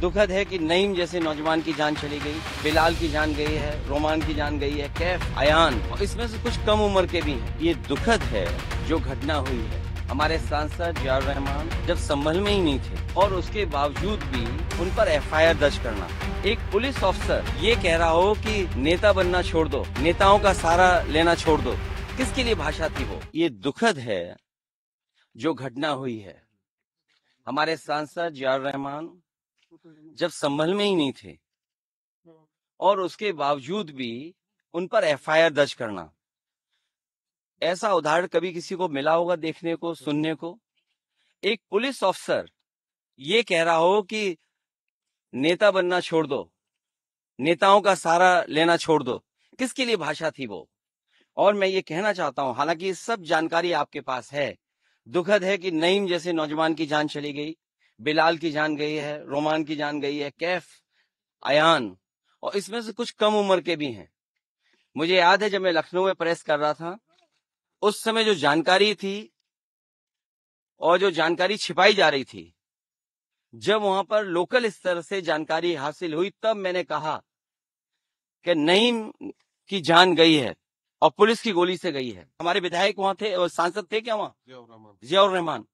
दुखद है कि नईम जैसे नौजवान की जान चली गई बिलाल की जान गई है रोमान की जान गई है कैफ अयान और इसमें से कुछ कम उम्र के भी हैं ये दुखद है जो घटना हुई है हमारे सांसद जिया रहमान जब संभल में ही नहीं थे और उसके बावजूद भी उन पर एफआईआर दर्ज करना एक पुलिस ऑफिसर ये कह रहा हो कि नेता बनना छोड़ दो नेताओं का सारा लेना छोड़ दो किसके लिए भाषा थी वो ये दुखद है जो घटना हुई है हमारे सांसद जिया रहमान जब संभल में ही नहीं थे हाँ। और उसके बावजूद भी उन पर एफआईआर दर्ज करना ऐसा उदाहरण कभी किसी को मिला होगा देखने को सुनने को एक पुलिस ऑफिसर ये कह रहा हो कि नेता बनना छोड़ दो नेताओं का सहारा लेना छोड़ दो किसके लिए भाषा थी वो और मैं ये कहना चाहता हूं हालांकि सब जानकारी आपके पास है दुखद है कि नईम जैसे नौजवान की जान चली गई बिलाल की जान गई है रोमान की जान गई है कैफ अयान और इसमें से कुछ कम उम्र के भी हैं मुझे याद है जब मैं लखनऊ में प्रेस कर रहा था उस समय जो जानकारी थी और जो जानकारी छिपाई जा रही थी जब वहां पर लोकल स्तर से जानकारी हासिल हुई तब मैंने कहा कि नईम की जान गई है और पुलिस की गोली से गई है हमारे विधायक वहां थे और सांसद थे क्या वहां जियाउर रहमान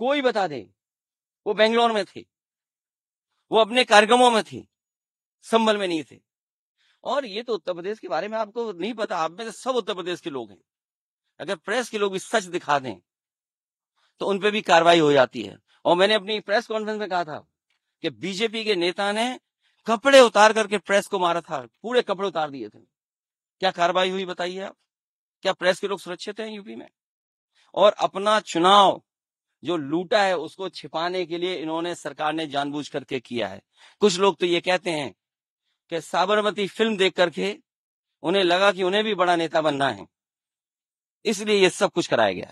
कोई बता दे वो बेंगलोर में थे वो अपने कार्यक्रमों में थे संबल में नहीं थे और ये तो उत्तर प्रदेश के बारे में आपको नहीं पता आप में से सब उत्तर प्रदेश के लोग हैं अगर प्रेस के लोग भी सच दिखा दें तो उनपे भी कार्रवाई हो जाती है और मैंने अपनी प्रेस कॉन्फ्रेंस में कहा था कि बीजेपी के नेता ने कपड़े उतार करके प्रेस को मारा था पूरे कपड़े उतार दिए थे क्या कार्रवाई हुई बताइए आप क्या प्रेस के लोग सुरक्षित हैं यूपी में और अपना चुनाव जो लूटा है उसको छिपाने के लिए इन्होंने सरकार ने जानबूझ करके किया है कुछ लोग तो ये कहते हैं कि साबरमती फिल्म देख करके उन्हें लगा कि उन्हें भी बड़ा नेता बनना है इसलिए ये सब कुछ कराया गया